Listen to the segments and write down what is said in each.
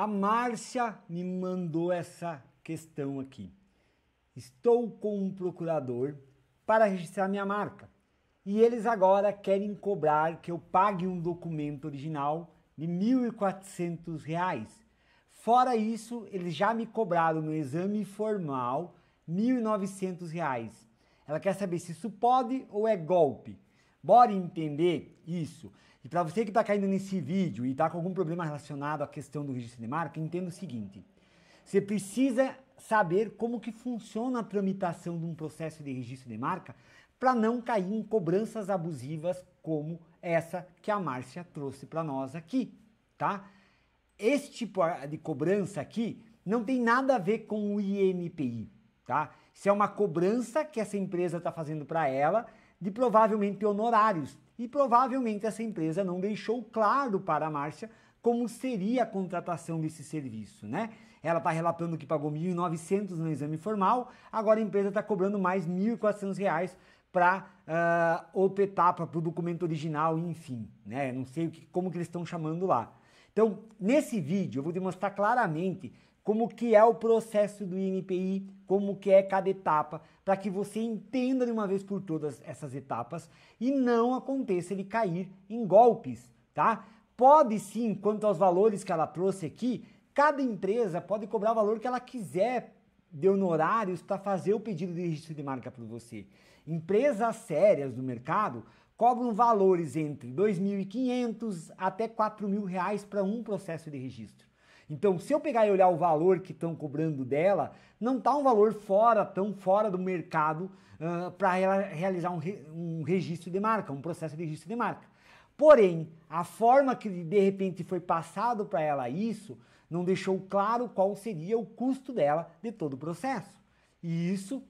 A Márcia me mandou essa questão aqui. Estou com um procurador para registrar minha marca e eles agora querem cobrar que eu pague um documento original de R$ 1.400. Fora isso, eles já me cobraram no exame formal R$ 1.900. Ela quer saber se isso pode ou é golpe. Bora entender isso. E para você que está caindo nesse vídeo e está com algum problema relacionado à questão do registro de marca, entenda o seguinte. Você precisa saber como que funciona a tramitação de um processo de registro de marca para não cair em cobranças abusivas como essa que a Márcia trouxe para nós aqui, tá? Esse tipo de cobrança aqui não tem nada a ver com o INPI, tá? Isso é uma cobrança que essa empresa está fazendo para ela de provavelmente honorários. E provavelmente essa empresa não deixou claro para a Márcia como seria a contratação desse serviço, né? Ela está relatando que pagou 1.900 no exame formal, agora a empresa está cobrando mais R$ 1.400 para uh, o etapa, para o documento original, enfim, né? Não sei o que, como que eles estão chamando lá. Então, nesse vídeo eu vou demonstrar claramente como que é o processo do INPI, como que é cada etapa, para que você entenda de uma vez por todas essas etapas e não aconteça ele cair em golpes, tá? Pode sim, quanto aos valores que ela trouxe aqui, cada empresa pode cobrar o valor que ela quiser de honorários para fazer o pedido de registro de marca para você. Empresas sérias do mercado cobram valores entre 2.500 até 4.000 reais para um processo de registro. Então, se eu pegar e olhar o valor que estão cobrando dela, não está um valor fora, tão fora do mercado uh, para ela realizar um, re, um registro de marca, um processo de registro de marca. Porém, a forma que de repente foi passado para ela isso não deixou claro qual seria o custo dela de todo o processo. E isso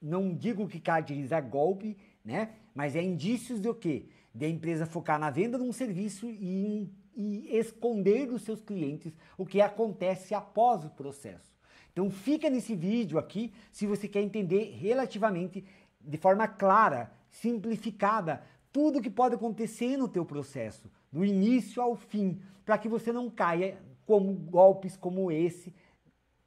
não digo que caracteriza golpe, né? Mas é indícios do que? Da empresa focar na venda de um serviço e em e esconder dos seus clientes o que acontece após o processo. Então fica nesse vídeo aqui se você quer entender relativamente de forma clara, simplificada, tudo que pode acontecer no teu processo, do início ao fim, para que você não caia como golpes como esse,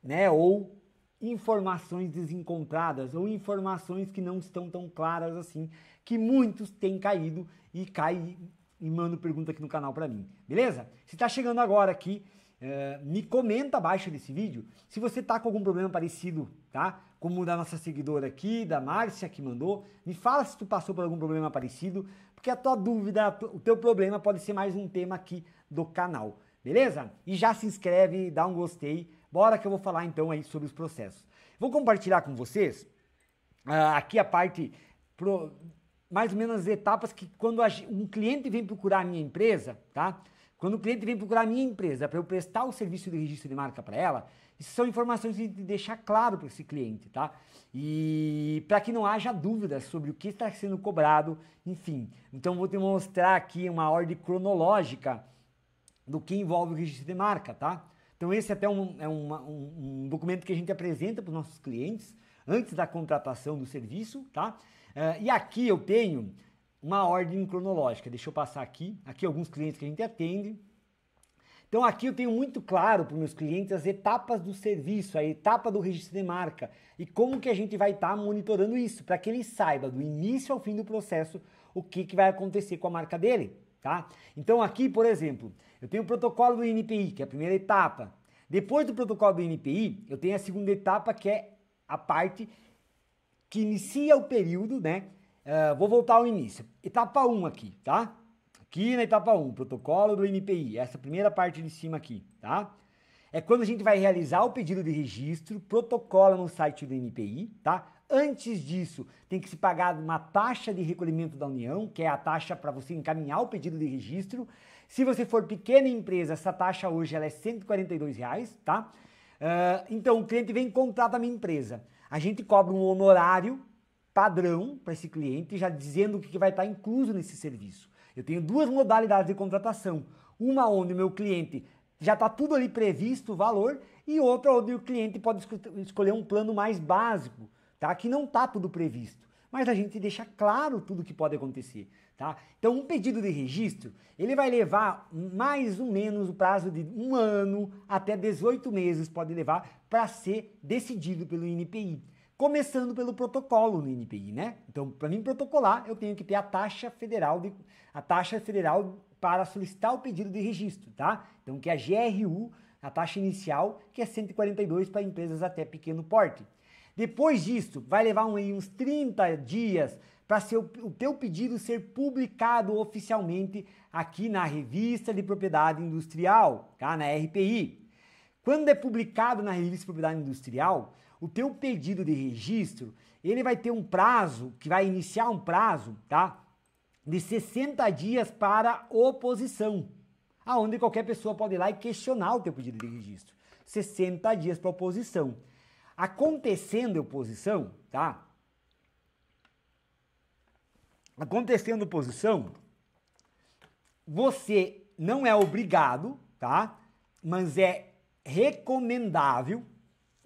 né, ou informações desencontradas ou informações que não estão tão claras assim, que muitos têm caído e caem e manda pergunta aqui no canal para mim, beleza? Se está chegando agora aqui, é, me comenta abaixo desse vídeo se você está com algum problema parecido, tá? Como da nossa seguidora aqui, da Márcia que mandou. Me fala se tu passou por algum problema parecido, porque a tua dúvida, o teu problema pode ser mais um tema aqui do canal, beleza? E já se inscreve, dá um gostei. Bora que eu vou falar então aí sobre os processos. Vou compartilhar com vocês uh, aqui a parte pro, mais ou menos as etapas que quando um cliente vem procurar a minha empresa, tá? Quando o cliente vem procurar a minha empresa para eu prestar o serviço de registro de marca para ela, isso são informações de deixar claro para esse cliente, tá? E para que não haja dúvidas sobre o que está sendo cobrado, enfim. Então vou te mostrar aqui uma ordem cronológica do que envolve o registro de marca, tá? Então esse é até um, é uma, um, um documento que a gente apresenta para os nossos clientes, antes da contratação do serviço, tá? Uh, e aqui eu tenho uma ordem cronológica. Deixa eu passar aqui. Aqui alguns clientes que a gente atende. Então aqui eu tenho muito claro para os meus clientes as etapas do serviço, a etapa do registro de marca e como que a gente vai estar tá monitorando isso para que ele saiba do início ao fim do processo o que, que vai acontecer com a marca dele, tá? Então aqui, por exemplo, eu tenho o protocolo do NPI, que é a primeira etapa. Depois do protocolo do NPI, eu tenho a segunda etapa que é a parte que inicia o período, né? Uh, vou voltar ao início. Etapa 1 aqui, tá? Aqui na etapa 1, protocolo do NPI, essa primeira parte de cima aqui, tá? É quando a gente vai realizar o pedido de registro, protocola no site do NPI, tá? Antes disso, tem que se pagar uma taxa de recolhimento da União, que é a taxa para você encaminhar o pedido de registro. Se você for pequena empresa, essa taxa hoje ela é R$ 142, reais, tá? Uh, então, o cliente vem e contrata a minha empresa. A gente cobra um honorário padrão para esse cliente, já dizendo o que vai estar tá incluso nesse serviço. Eu tenho duas modalidades de contratação. Uma onde o meu cliente já está tudo ali previsto, o valor, e outra onde o cliente pode escolher um plano mais básico, tá? que não está tudo previsto. Mas a gente deixa claro tudo o que pode acontecer. Tá? Então, um pedido de registro, ele vai levar mais ou menos o prazo de um ano até 18 meses, pode levar para ser decidido pelo INPI. Começando pelo protocolo no INPI, né? Então, para mim protocolar, eu tenho que ter a taxa federal de, a taxa federal para solicitar o pedido de registro, tá? Então, que é a GRU, a taxa inicial, que é 142 para empresas até pequeno porte. Depois disso, vai levar um, uns 30 dias para o teu pedido ser publicado oficialmente aqui na Revista de Propriedade Industrial, tá? na RPI. Quando é publicado na Revista de Propriedade Industrial, o teu pedido de registro, ele vai ter um prazo, que vai iniciar um prazo, tá? De 60 dias para oposição, aonde qualquer pessoa pode ir lá e questionar o teu pedido de registro. 60 dias para oposição. Acontecendo a oposição, tá? acontecendo posição, você não é obrigado, tá? Mas é recomendável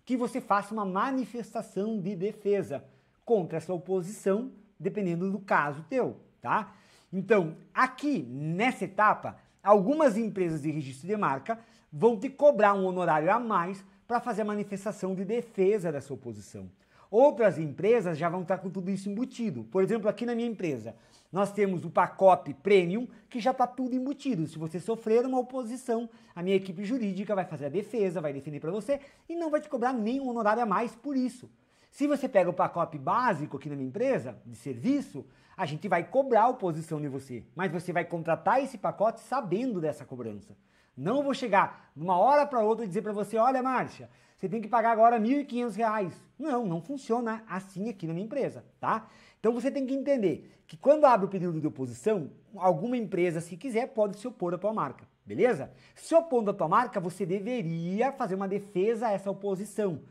que você faça uma manifestação de defesa contra essa oposição, dependendo do caso teu, tá? Então, aqui nessa etapa, algumas empresas de registro de marca vão te cobrar um honorário a mais para fazer a manifestação de defesa dessa oposição. Outras empresas já vão estar com tudo isso embutido. Por exemplo, aqui na minha empresa, nós temos o pacote premium, que já está tudo embutido. Se você sofrer uma oposição, a minha equipe jurídica vai fazer a defesa, vai defender para você e não vai te cobrar nenhum honorário a mais por isso. Se você pega o pacote básico aqui na minha empresa, de serviço, a gente vai cobrar oposição de você, mas você vai contratar esse pacote sabendo dessa cobrança. Não vou chegar de uma hora para outra e dizer para você, olha, Márcia, você tem que pagar agora R$ 1.500. Não, não funciona assim aqui na minha empresa, tá? Então você tem que entender que quando abre o período de oposição, alguma empresa, se quiser, pode se opor à tua marca, beleza? Se opondo à tua marca, você deveria fazer uma defesa a essa oposição,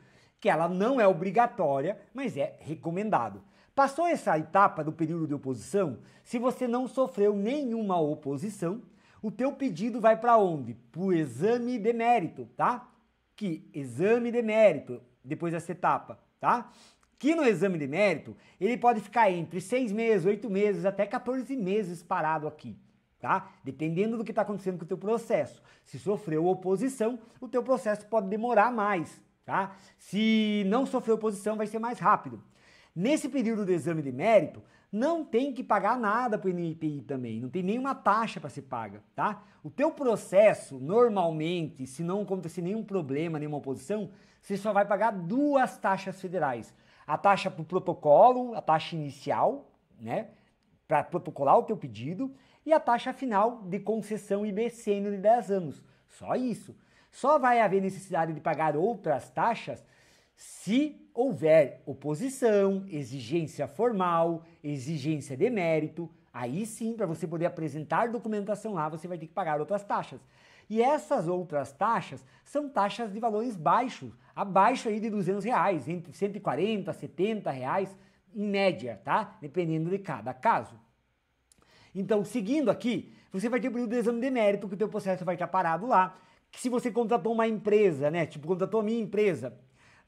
que ela não é obrigatória, mas é recomendado. Passou essa etapa do período de oposição, se você não sofreu nenhuma oposição, o teu pedido vai para onde? Para o exame de mérito, tá? que exame de mérito, depois dessa etapa, tá? Que no exame de mérito, ele pode ficar entre seis meses, oito meses, até 14 meses parado aqui, tá? Dependendo do que está acontecendo com o teu processo. Se sofreu oposição, o teu processo pode demorar mais, tá? Se não sofreu oposição, vai ser mais rápido. Nesse período do exame de mérito, não tem que pagar nada para o NPI também, não tem nenhuma taxa para ser paga, tá? O teu processo, normalmente, se não acontecer nenhum problema, nenhuma oposição, você só vai pagar duas taxas federais. A taxa para o protocolo, a taxa inicial, né? Para protocolar o teu pedido, e a taxa final de concessão IBCN de 10 anos. Só isso. Só vai haver necessidade de pagar outras taxas se houver oposição, exigência formal, exigência de mérito, aí sim, para você poder apresentar documentação lá, você vai ter que pagar outras taxas. E essas outras taxas são taxas de valores baixos, abaixo aí de 200 reais, entre 140 a 70 reais em média, tá? Dependendo de cada caso. Então, seguindo aqui, você vai ter o período de exame de mérito, que o teu processo vai estar parado lá. Que se você contratou uma empresa, né? Tipo, contratou a minha empresa,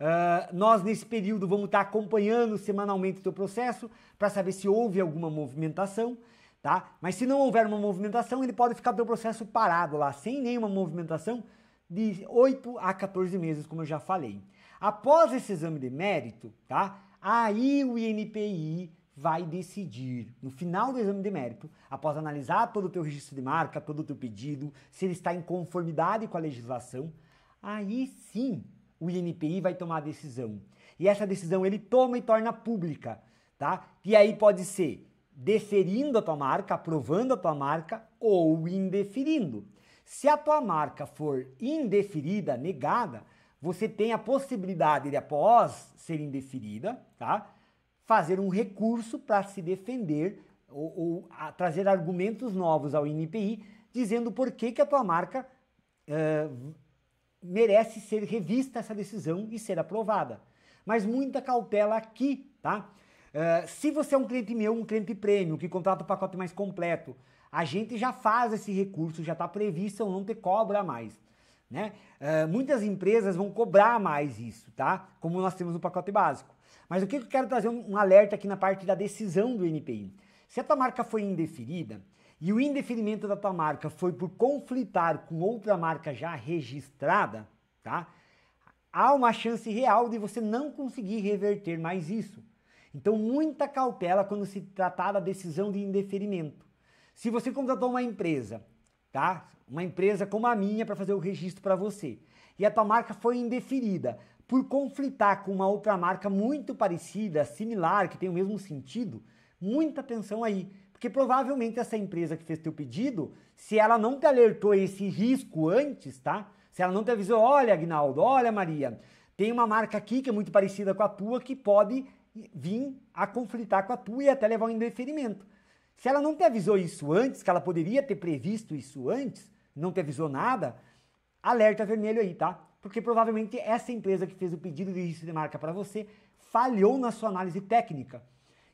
Uh, nós, nesse período, vamos estar acompanhando semanalmente o teu processo para saber se houve alguma movimentação, tá? Mas se não houver uma movimentação, ele pode ficar teu processo parado lá, sem nenhuma movimentação, de 8 a 14 meses, como eu já falei. Após esse exame de mérito, tá? Aí o INPI vai decidir, no final do exame de mérito, após analisar todo o teu registro de marca, todo o teu pedido, se ele está em conformidade com a legislação, aí sim o INPI vai tomar a decisão. E essa decisão ele toma e torna pública, tá? E aí pode ser deferindo a tua marca, aprovando a tua marca ou indeferindo. Se a tua marca for indeferida, negada, você tem a possibilidade de após ser indeferida, tá? Fazer um recurso para se defender ou, ou trazer argumentos novos ao INPI dizendo por que, que a tua marca uh, merece ser revista essa decisão e ser aprovada. Mas muita cautela aqui, tá? Uh, se você é um cliente meu, um cliente premium, que contrata o pacote mais completo, a gente já faz esse recurso, já está previsto, ou não te cobra mais. Né? Uh, muitas empresas vão cobrar mais isso, tá? Como nós temos no pacote básico. Mas o que eu quero trazer um, um alerta aqui na parte da decisão do NPI. Se a tua marca foi indeferida, e o indeferimento da tua marca foi por conflitar com outra marca já registrada, tá? Há uma chance real de você não conseguir reverter mais isso. Então, muita cautela quando se tratar da decisão de indeferimento. Se você contratou uma empresa, tá? Uma empresa como a minha para fazer o registro para você, e a tua marca foi indeferida por conflitar com uma outra marca muito parecida, similar, que tem o mesmo sentido, muita atenção aí, porque provavelmente essa empresa que fez teu pedido, se ela não te alertou esse risco antes, tá? Se ela não te avisou, olha, Agnaldo, olha, Maria, tem uma marca aqui que é muito parecida com a tua que pode vir a conflitar com a tua e até levar um indeferimento. Se ela não te avisou isso antes, que ela poderia ter previsto isso antes, não te avisou nada, alerta vermelho aí, tá? Porque provavelmente essa empresa que fez o pedido de registro de marca para você falhou na sua análise técnica.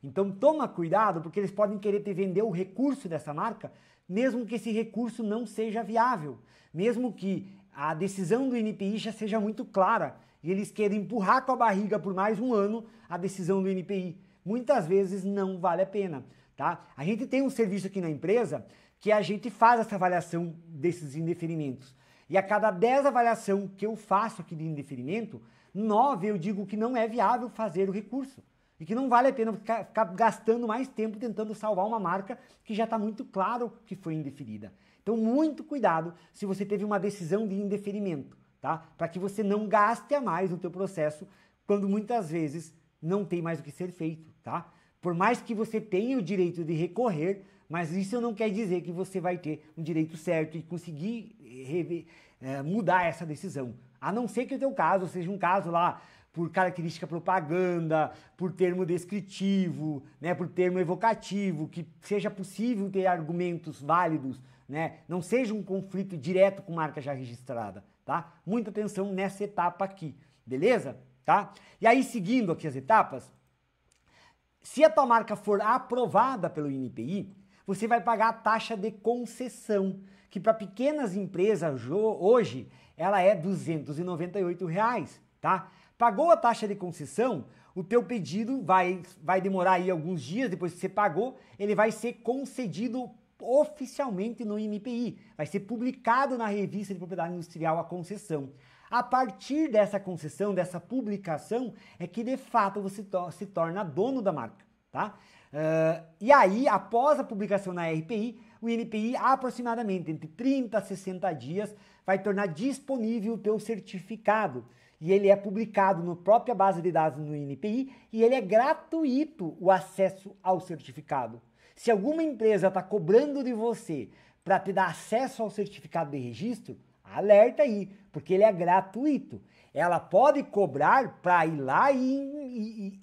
Então toma cuidado, porque eles podem querer te vender o recurso dessa marca, mesmo que esse recurso não seja viável, mesmo que a decisão do NPI já seja muito clara e eles querem empurrar com a barriga por mais um ano a decisão do NPI. Muitas vezes não vale a pena, tá? A gente tem um serviço aqui na empresa que a gente faz essa avaliação desses indeferimentos. E a cada 10 avaliação que eu faço aqui de indeferimento, 9 eu digo que não é viável fazer o recurso. E que não vale a pena ficar gastando mais tempo tentando salvar uma marca que já está muito claro que foi indeferida. Então, muito cuidado se você teve uma decisão de indeferimento, tá? Para que você não gaste a mais no teu processo quando muitas vezes não tem mais o que ser feito, tá? Por mais que você tenha o direito de recorrer, mas isso não quer dizer que você vai ter um direito certo e conseguir eh, rever, é, mudar essa decisão. A não ser que o teu caso seja um caso lá por característica propaganda, por termo descritivo, né, por termo evocativo, que seja possível ter argumentos válidos, né, não seja um conflito direto com marca já registrada, tá? Muita atenção nessa etapa aqui, beleza? Tá? E aí seguindo aqui as etapas, se a tua marca for aprovada pelo INPI, você vai pagar a taxa de concessão, que para pequenas empresas hoje ela é R$ 298, reais, tá? Pagou a taxa de concessão, o teu pedido vai, vai demorar aí alguns dias depois que você pagou, ele vai ser concedido oficialmente no MPI, vai ser publicado na revista de propriedade industrial a concessão. A partir dessa concessão, dessa publicação, é que de fato você to se torna dono da marca, tá? Uh, e aí, após a publicação na RPI, o INPI aproximadamente entre 30 a 60 dias vai tornar disponível o teu certificado e ele é publicado na própria base de dados no INPI e ele é gratuito o acesso ao certificado. Se alguma empresa está cobrando de você para te dar acesso ao certificado de registro, alerta aí, porque ele é gratuito. Ela pode cobrar para ir lá e,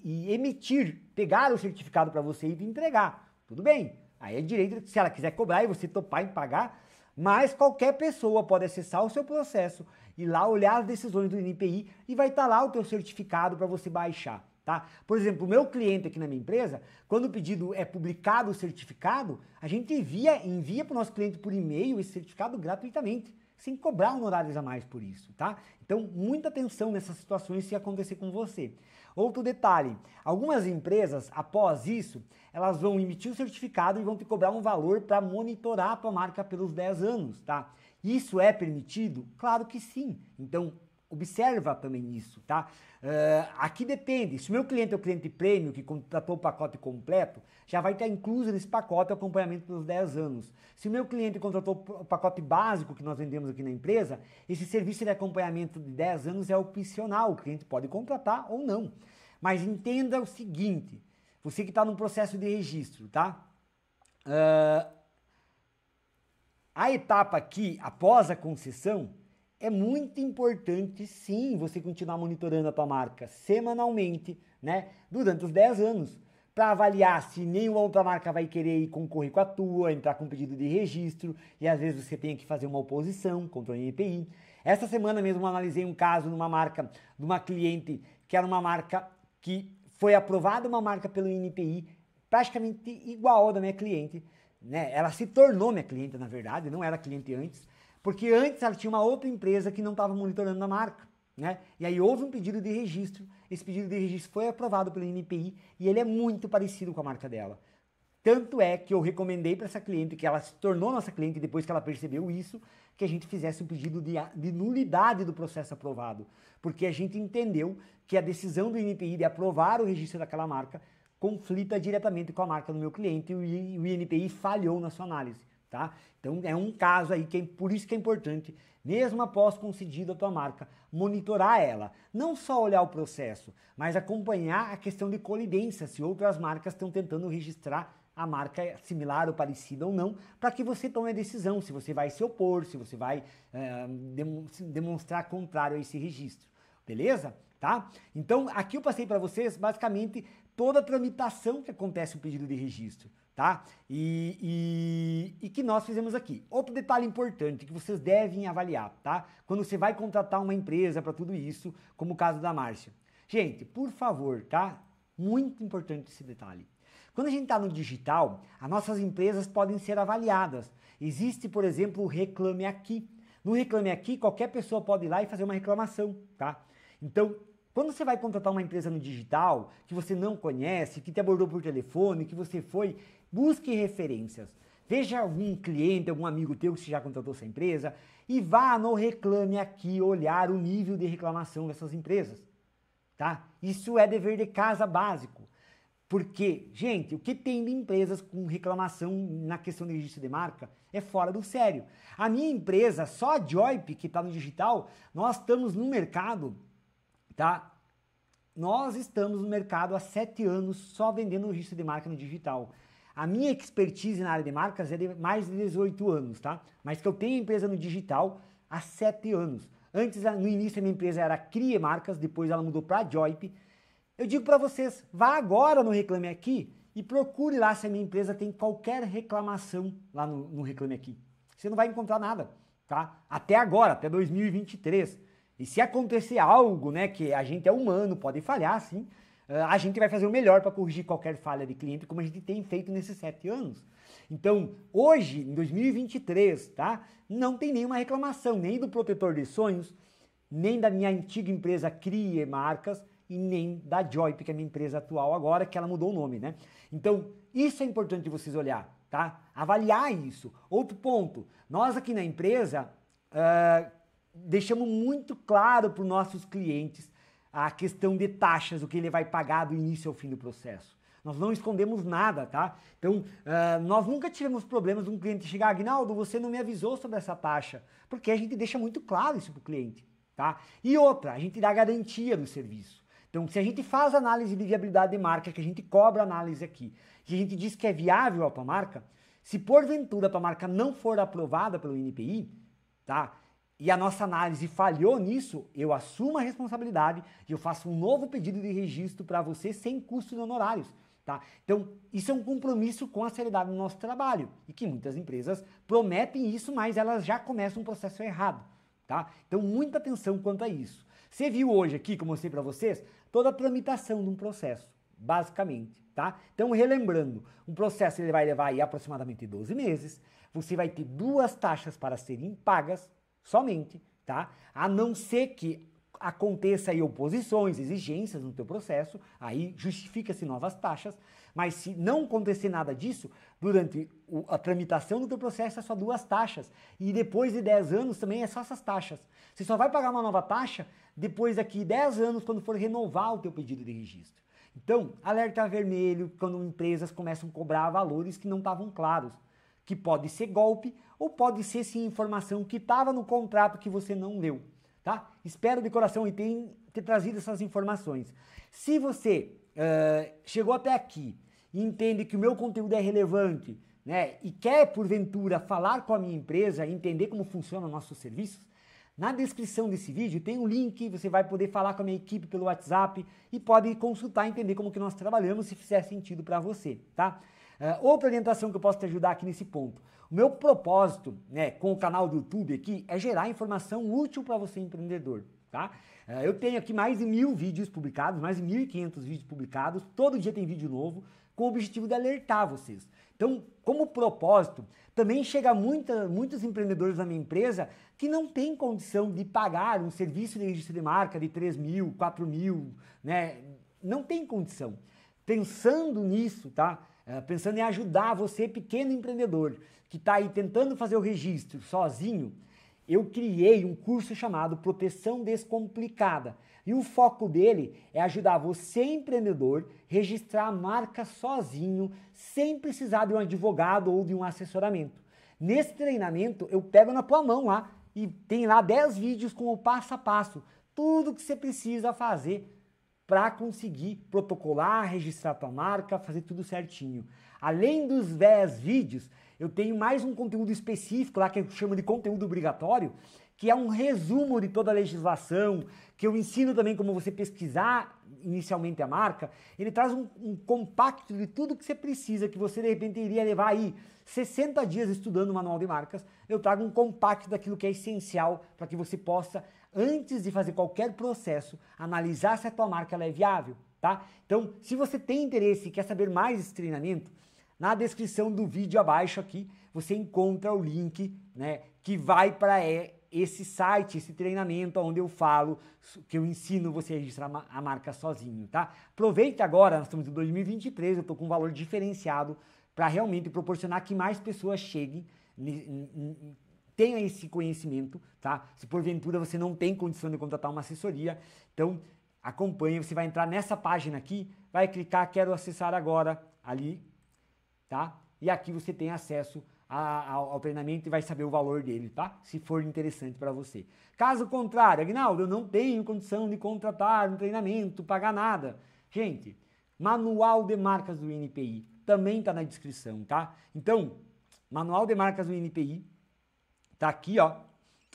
e, e, emitir, pegar o certificado para você e te entregar. Tudo bem, aí é direito, se ela quiser cobrar e você topar em pagar, mas qualquer pessoa pode acessar o seu processo e lá olhar as decisões do NPI e vai estar tá lá o teu certificado para você baixar, tá? Por exemplo, o meu cliente aqui na minha empresa, quando o pedido é publicado o certificado, a gente envia, envia para o nosso cliente por e-mail esse certificado gratuitamente, sem cobrar honorários a mais por isso, tá? Então, muita atenção nessas situações se acontecer com você. Outro detalhe, algumas empresas, após isso, elas vão emitir o certificado e vão te cobrar um valor para monitorar a tua marca pelos 10 anos, tá? Isso é permitido? Claro que sim. Então, observa também isso, tá? Uh, aqui depende, se o meu cliente é o cliente prêmio que contratou o pacote completo, já vai estar incluso nesse pacote o acompanhamento dos 10 anos. Se o meu cliente contratou o pacote básico que nós vendemos aqui na empresa, esse serviço de acompanhamento de 10 anos é opcional, o cliente pode contratar ou não. Mas entenda o seguinte, você que está no processo de registro, tá? Uh, a etapa aqui, após a concessão, é muito importante sim você continuar monitorando a tua marca semanalmente, né? Durante os 10 anos, para avaliar se nenhuma outra marca vai querer concorrer com a tua, entrar com pedido de registro, e às vezes você tem que fazer uma oposição contra o IPI. Essa semana mesmo analisei um caso numa marca de uma cliente que era uma marca que foi aprovada uma marca pelo INPI praticamente igual da minha cliente. Né? Ela se tornou minha cliente, na verdade, não era cliente antes, porque antes ela tinha uma outra empresa que não estava monitorando a marca. Né? E aí houve um pedido de registro, esse pedido de registro foi aprovado pelo NPI e ele é muito parecido com a marca dela. Tanto é que eu recomendei para essa cliente, que ela se tornou nossa cliente depois que ela percebeu isso, que a gente fizesse um pedido de, de, nulidade do processo aprovado. Porque a gente entendeu que a decisão do INPI de aprovar o registro daquela marca conflita diretamente com a marca do meu cliente e o INPI falhou na sua análise, tá? Então é um caso aí que é, por isso que é importante, mesmo após concedido a tua marca, monitorar ela, não só olhar o processo, mas acompanhar a questão de colidência, se outras marcas estão tentando registrar a marca é, similar ou parecida ou não, para que você tome a decisão se você vai se opor, se você vai é, demonstrar contrário a esse registro, beleza? Tá? Então aqui eu passei para vocês basicamente toda a tramitação que acontece o pedido de registro, tá? E, e, e, que nós fizemos aqui. Outro detalhe importante que vocês devem avaliar, tá? Quando você vai contratar uma empresa para tudo isso, como o caso da Márcia. Gente, por favor, tá? Muito importante esse detalhe. Quando a gente está no digital, as nossas empresas podem ser avaliadas. Existe, por exemplo, o Reclame Aqui. No Reclame Aqui, qualquer pessoa pode ir lá e fazer uma reclamação, tá? Então, quando você vai contratar uma empresa no digital, que você não conhece, que te abordou por telefone, que você foi, busque referências. Veja algum cliente, algum amigo teu que já contratou essa empresa e vá no Reclame Aqui olhar o nível de reclamação dessas empresas. Tá? Isso é dever de casa básico. Porque, gente, o que tem de empresas com reclamação na questão de registro de marca é fora do sério. A minha empresa, só a Joype, que está no digital, nós estamos no mercado tá? Nós estamos no mercado há sete anos só vendendo registro de marca no digital. A minha expertise na área de marcas é de mais de 18 anos, tá? Mas que eu tenho empresa no digital há sete anos. Antes, no início, a minha empresa era Crie Marcas, depois ela mudou para Joip. Eu digo para vocês, vá agora no Reclame Aqui e procure lá se a minha empresa tem qualquer reclamação lá no, no Reclame Aqui. Você não vai encontrar nada, tá? Até agora, até 2023. E se acontecer algo, né, que a gente é humano, pode falhar, sim, eh, a gente vai fazer o melhor para corrigir qualquer falha de cliente, como a gente tem feito nesses sete anos. Então, hoje, em 2023, tá, não tem nenhuma reclamação, nem do protetor de sonhos, nem da minha antiga empresa Crie Marcas e nem da Joy, que é a minha empresa atual agora, que ela mudou o nome, né? Então, isso é importante vocês olhar, tá? Avaliar isso. Outro ponto, nós aqui na empresa, uh, deixamos muito claro para os nossos clientes a questão de taxas, o que ele vai pagar do início ao fim do processo. Nós não escondemos nada, tá? Então, uh, nós nunca tivemos problemas de um cliente chegar, Agnaldo, você não me avisou sobre essa taxa, porque a gente deixa muito claro isso para o cliente, tá? E outra, a gente dá garantia do serviço. Então, se a gente faz análise de viabilidade de marca, que a gente cobra análise aqui, que a gente diz que é viável a tua marca, se porventura a tua marca não for aprovada pelo INPI, tá? e a nossa análise falhou nisso, eu assumo a responsabilidade e eu faço um novo pedido de registro para você sem custo de honorários. Tá? Então, isso é um compromisso com a seriedade do nosso trabalho e que muitas empresas prometem isso, mas elas já começam um processo errado. Tá? Então, muita atenção quanto a isso. Você viu hoje aqui, como eu mostrei para vocês, toda a tramitação de um processo, basicamente. Tá? Então, relembrando, um processo ele vai levar aí aproximadamente 12 meses, você vai ter duas taxas para serem pagas, somente, tá? A não ser que aconteça aí oposições, exigências no teu processo, aí justifica-se novas taxas, mas se não acontecer nada disso, durante a tramitação do teu processo é só duas taxas, e depois de 10 anos também é só essas taxas. Você só vai pagar uma nova taxa depois daqui 10 anos, quando for renovar o teu pedido de registro. Então, alerta vermelho quando empresas começam a cobrar valores que não estavam claros que pode ser golpe ou pode ser sim informação que estava no contrato que você não leu, tá? Espero de coração e ter, ter trazido essas informações. Se você uh, chegou até aqui e entende que o meu conteúdo é relevante, né, e quer porventura falar com a minha empresa, entender como funcionam nossos serviços, na descrição desse vídeo tem um link, você vai poder falar com a minha equipe pelo WhatsApp e pode consultar, entender como que nós trabalhamos, se fizer sentido para você, tá? Uh, outra orientação que eu posso te ajudar aqui nesse ponto. O meu propósito né, com o canal do YouTube aqui é gerar informação útil para você empreendedor. Tá? Uh, eu tenho aqui mais de mil vídeos publicados, mais de 1.500 vídeos publicados, todo dia tem vídeo novo, com o objetivo de alertar vocês. Então, como propósito, também chega muita, muitos empreendedores da minha empresa que não têm condição de pagar um serviço de registro de marca de 3 mil, 4 mil, né? Não tem condição. Pensando nisso, tá? É, pensando em ajudar você, pequeno empreendedor, que está aí tentando fazer o registro sozinho, eu criei um curso chamado Proteção Descomplicada. E o foco dele é ajudar você, empreendedor, registrar a marca sozinho, sem precisar de um advogado ou de um assessoramento. Nesse treinamento, eu pego na tua mão lá e tem lá 10 vídeos com o passo a passo, tudo que você precisa fazer para conseguir protocolar, registrar tua marca, fazer tudo certinho. Além dos 10 vídeos, eu tenho mais um conteúdo específico lá que eu chamo de conteúdo obrigatório, que é um resumo de toda a legislação, que eu ensino também como você pesquisar inicialmente a marca. Ele traz um, um, compacto de tudo que você precisa, que você de repente iria levar aí 60 dias estudando o manual de marcas. Eu trago um compacto daquilo que é essencial para que você possa antes de fazer qualquer processo, analisar se a tua marca ela é viável, tá? Então, se você tem interesse e quer saber mais desse treinamento, na descrição do vídeo abaixo aqui, você encontra o link, né, que vai para é, esse site, esse treinamento onde eu falo, que eu ensino você a registrar a marca sozinho, tá? Aproveita agora, nós estamos em 2023, eu estou com um valor diferenciado para realmente proporcionar que mais pessoas cheguem tenha esse conhecimento, tá? Se porventura você não tem condição de contratar uma assessoria, então acompanhe, você vai entrar nessa página aqui, vai clicar quero acessar agora ali, tá? E aqui você tem acesso ao, treinamento e vai saber o valor dele, tá? Se for interessante para você. Caso contrário, Agnaldo, eu não tenho condição de contratar um treinamento, pagar nada. Gente, manual de marcas do INPI também está na descrição, tá? Então, manual de marcas do INPI, Tá aqui, ó.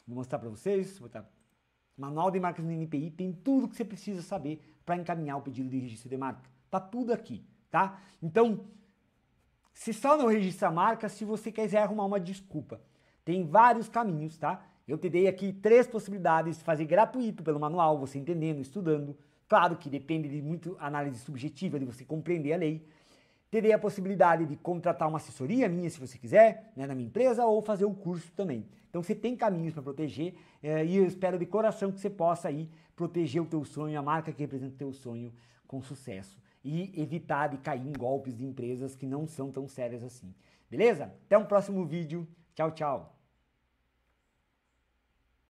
Vou mostrar para vocês. Vou botar. Manual de marcas no NPI tem tudo que você precisa saber para encaminhar o pedido de registro de marca. Tá tudo aqui, tá? Então, se só não registra a marca se você quiser arrumar uma desculpa. Tem vários caminhos, tá? Eu te dei aqui três possibilidades: fazer gratuito pelo manual, você entendendo, estudando. Claro que depende de muito análise subjetiva, de você compreender a lei terei a possibilidade de contratar uma assessoria minha, se você quiser, né, na minha empresa, ou fazer o um curso também. Então você tem caminhos para proteger é, e eu espero de coração que você possa aí proteger o teu sonho, a marca que representa o teu sonho com sucesso e evitar de cair em golpes de empresas que não são tão sérias assim. Beleza? Até um próximo vídeo. Tchau, tchau.